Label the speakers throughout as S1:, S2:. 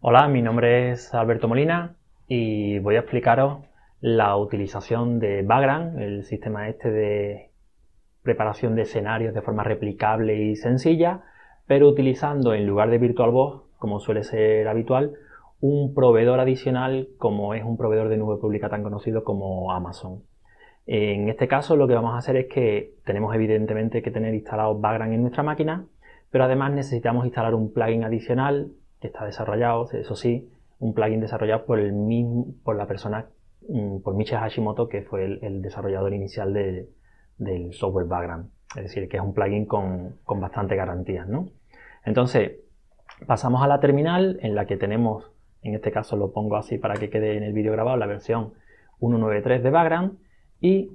S1: Hola, mi nombre es Alberto Molina y voy a explicaros la utilización de Vagrant, el sistema este de preparación de escenarios de forma replicable y sencilla, pero utilizando en lugar de VirtualBox, como suele ser habitual, un proveedor adicional como es un proveedor de nube pública tan conocido como Amazon. En este caso lo que vamos a hacer es que tenemos evidentemente que tener instalado Vagrant en nuestra máquina, pero además necesitamos instalar un plugin adicional que está desarrollado, eso sí, un plugin desarrollado por, el mismo, por la persona, mm, por Michi Hashimoto, que fue el, desarrollador inicial del software background. Es decir, que es un plugin con, bastante garantías, Entonces, pasamos a la terminal en la que tenemos, en este caso lo pongo así para que quede en el vídeo grabado, la versión 1.9.3 de background y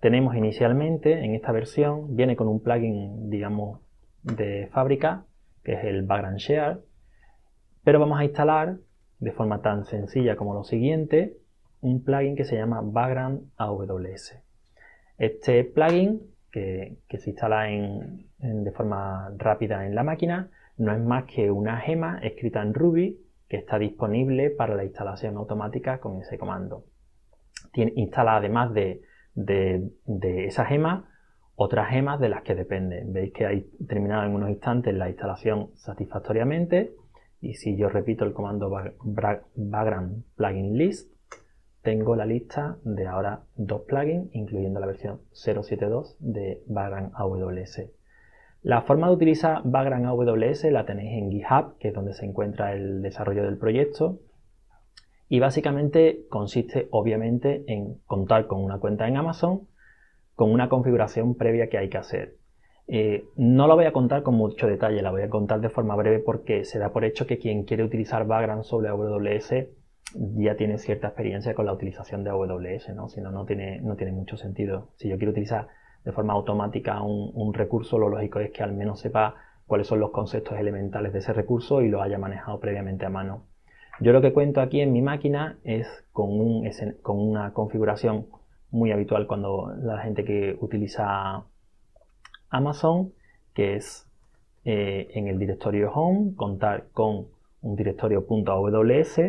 S1: tenemos inicialmente en esta versión, viene con un plugin, digamos, de fábrica, que es el background share, pero vamos a instalar de forma tan sencilla como lo siguiente, un plugin que se llama Background AWS. Este plugin, que, se instala de forma rápida en la máquina, no es más que una gema escrita en Ruby que está disponible para la instalación automática con ese comando. Tiene, instala además de, esa gema otras gemas de las que depende. Veis que hay terminado en unos instantes la instalación satisfactoriamente y si yo repito el comando background plugin list, tengo la lista de ahora dos plugins, incluyendo la versión 0.7.2 de background AWS. La forma de utilizar background AWS la tenéis en GitHub, que es donde se encuentra el desarrollo del proyecto. Y básicamente consiste obviamente en contar con una cuenta en Amazon, con una configuración previa que hay que hacer. Eh, no la voy a contar con mucho detalle, la voy a contar de forma breve porque se da por hecho que quien quiere utilizar background sobre AWS ya tiene cierta experiencia con la utilización de AWS, ¿no? Si no, tiene, no tiene mucho sentido. Si yo quiero utilizar de forma automática un, recurso, lo lógico es que al menos sepa cuáles son los conceptos elementales de ese recurso y lo haya manejado previamente a mano. Yo lo que cuento aquí en mi máquina es con, es con una configuración muy habitual cuando la gente que utiliza Amazon, que es eh, en el directorio home, contar con un directorio .aws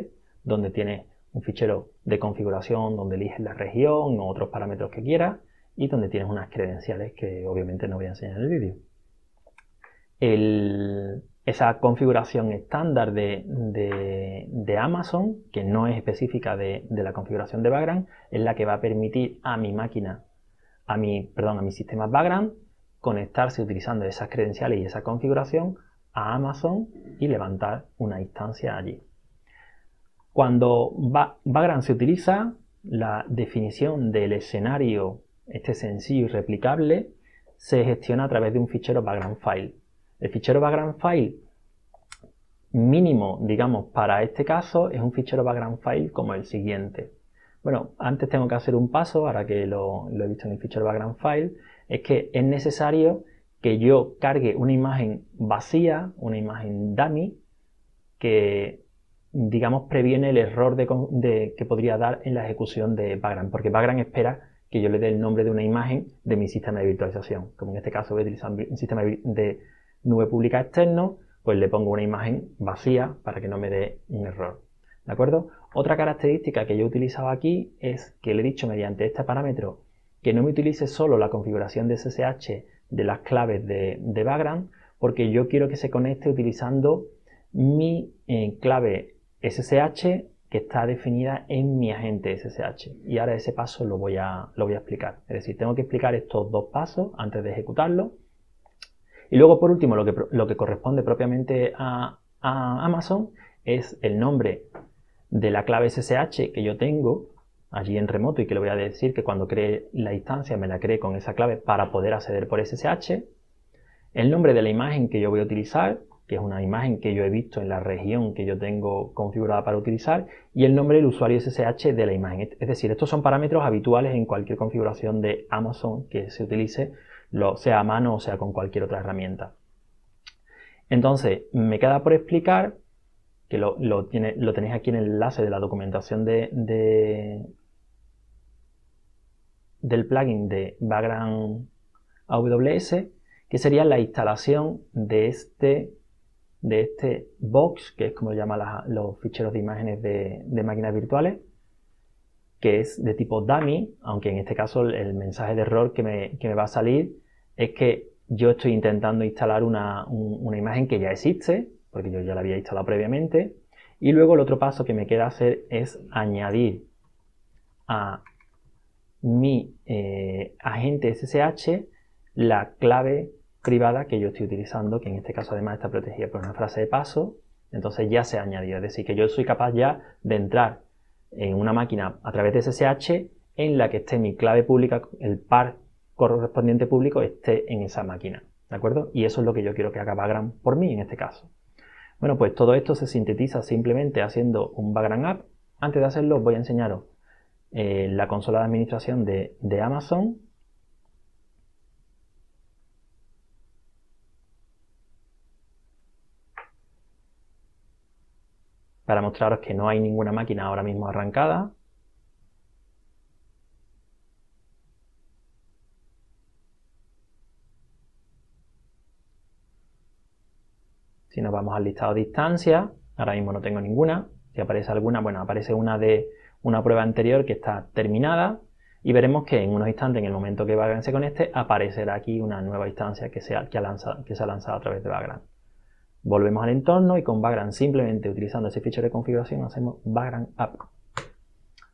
S1: donde tienes un fichero de configuración donde eliges la región o otros parámetros que quieras y donde tienes unas credenciales que obviamente no voy a enseñar en el vídeo. esa configuración estándar de, Amazon, que no es específica de, la configuración de background, es la que va a permitir a mi máquina, a mi, perdón, a mi sistema background, conectarse utilizando esas credenciales y esa configuración a Amazon y levantar una instancia allí. Cuando Vagrant se utiliza, la definición del escenario, este sencillo y replicable, se gestiona a través de un fichero Vagrant File. El fichero Vagrant File mínimo, digamos, para este caso es un fichero Vagrant File como el siguiente. Bueno, antes tengo que hacer un paso, ahora que lo, lo he visto en el fichero Vagrant File, es que es necesario que yo cargue una imagen vacía, una imagen dummy, que digamos previene el error de, que podría dar en la ejecución de Vagrant, porque Vagrant espera que yo le dé el nombre de una imagen de mi sistema de virtualización. Como en este caso voy a utilizar un sistema de nube pública externo, pues le pongo una imagen vacía para que no me dé un error. ¿De acuerdo? Otra característica que yo he utilizado aquí es que le he dicho mediante este parámetro que no me utilice solo la configuración de SSH de las claves de, background, porque yo quiero que se conecte utilizando mi eh, clave SSH que está definida en mi agente SSH. Y ahora ese paso lo voy, a, lo voy a explicar. Es decir, tengo que explicar estos dos pasos antes de ejecutarlo. Y luego, por último, lo que, lo que corresponde propiamente a Amazon es el nombre de la clave SSH que yo tengo allí en remoto y que le voy a decir que cuando cree la instancia me la cree con esa clave para poder acceder por SSH. El nombre de la imagen que yo voy a utilizar, que es una imagen que yo he visto en la región que yo tengo configurada para utilizar, y el nombre del usuario SSH de la imagen. Es decir, estos son parámetros habituales en cualquier configuración de Amazon que se utilice, lo, sea a mano o sea con cualquier otra herramienta. Entonces, me queda por explicar que lo, tiene, tenéis aquí en el enlace de la documentación de, del plugin de Background AWS, que sería la instalación de este, de este box, que es como lo llaman los ficheros de imágenes de, máquinas virtuales, que es de tipo dummy, aunque en este caso el mensaje de error que me, va a salir es que yo estoy intentando instalar una, una, imagen que ya existe, porque yo ya la había instalado previamente, y luego el otro paso que me queda hacer es añadir a mi eh, agente SSH la clave privada que yo estoy utilizando, que en este caso además está protegida por una frase de paso, entonces ya se ha añadido. Es decir, que yo soy capaz ya de entrar en una máquina a través de SSH en la que esté mi clave pública, el par correspondiente público esté en esa máquina. ¿De acuerdo? Y eso es lo que yo quiero que haga Bagram por mí en este caso. Bueno, pues todo esto se sintetiza simplemente haciendo un Bagram App. Antes de hacerlo, voy a enseñaros eh, la consola de administración de, Amazon. Para mostraros que no hay ninguna máquina ahora mismo arrancada, si nos vamos al listado de distancia, ahora mismo no tengo ninguna, si aparece alguna, bueno, aparece una de una prueba anterior que está terminada y veremos que en unos instantes, en el momento que Vagrant se conecte, aparecerá aquí una nueva instancia que se ha, que lanzado, a través de Vagrant. Volvemos al entorno y con Vagrant simplemente utilizando ese fichero de configuración hacemos Vagrant up.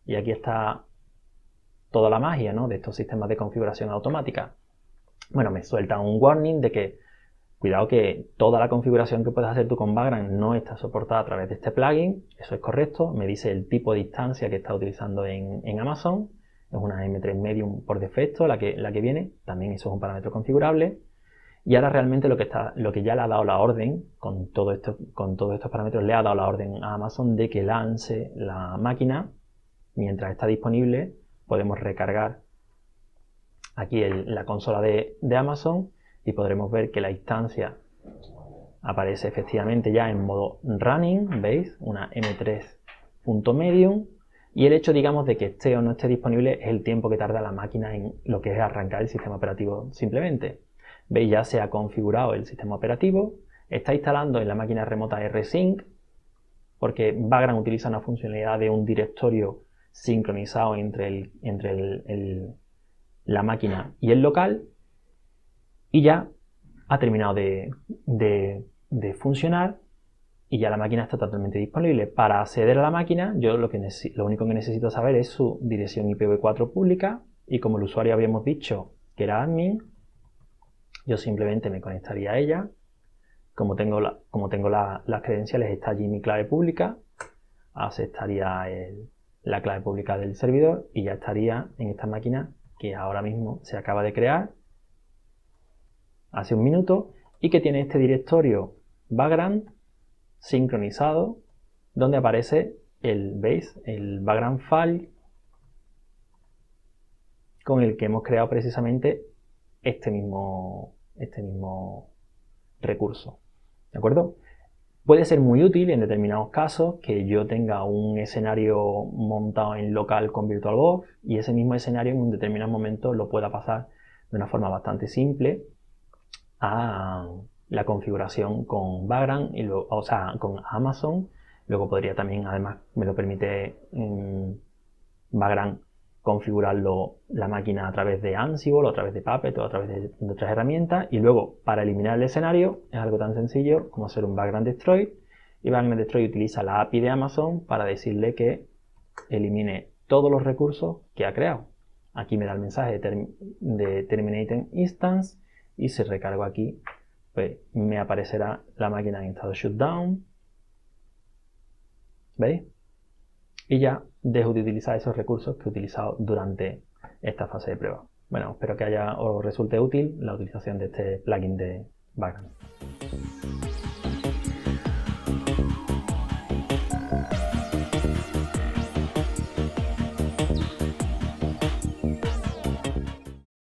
S1: Y aquí está toda la magia ¿no? de estos sistemas de configuración automática. Bueno, me suelta un warning de que Cuidado que toda la configuración que puedas hacer tú con Vagrant no está soportada a través de este plugin, eso es correcto, me dice el tipo de instancia que está utilizando en, Amazon, es una M3 Medium por defecto la que, la que viene, también eso es un parámetro configurable, y ahora realmente lo que, está, lo que ya le ha dado la orden, con, con todos estos parámetros, le ha dado la orden a Amazon de que lance la máquina. Mientras está disponible, podemos recargar aquí la consola de, Amazon y podremos ver que la instancia aparece efectivamente ya en modo running, ¿veis? Una m3.medium y el hecho, digamos, de que esté o no esté disponible es el tiempo que tarda la máquina en lo que es arrancar el sistema operativo simplemente. ¿Veis? Ya se ha configurado el sistema operativo, está instalando en la máquina remota RSync, porque Vagrant utiliza una funcionalidad de un directorio sincronizado entre, el, entre la máquina y el local, y ya ha terminado de, funcionar y ya la máquina está totalmente disponible. Para acceder a la máquina, yo lo, que lo único que necesito saber es su dirección IPv4 pública y como el usuario habíamos dicho que era admin, yo simplemente me conectaría a ella. Como tengo, como tengo las credenciales, está allí mi clave pública, aceptaría la clave pública del servidor y ya estaría en esta máquina que ahora mismo se acaba de crear hace un minuto y que tiene este directorio background sincronizado donde aparece el, ¿veis? El background file con el que hemos creado precisamente este mismo, este mismo recurso. ¿De acuerdo? Puede ser muy útil en determinados casos que yo tenga un escenario montado en local con VirtualBox y ese mismo escenario en un determinado momento lo pueda pasar de una forma bastante simple la configuración con Vagrant, y luego, o sea, con Amazon. Luego podría también, además, me lo permite mmm, Vagrant configurarlo la máquina a través de Ansible, o a través de Puppet, o a través de, otras herramientas. Y luego, para eliminar el escenario, es algo tan sencillo como hacer un Vagrant Destroy. Y Vagrant Destroy utiliza la API de Amazon para decirle que elimine todos los recursos que ha creado. Aquí me da el mensaje de, terminate Instance y si recargo aquí, pues me aparecerá la máquina en estado shutdown. ¿Veis? Y ya dejo de utilizar esos recursos que he utilizado durante esta fase de prueba. Bueno, espero que haya os resulte útil la utilización de este plugin de background.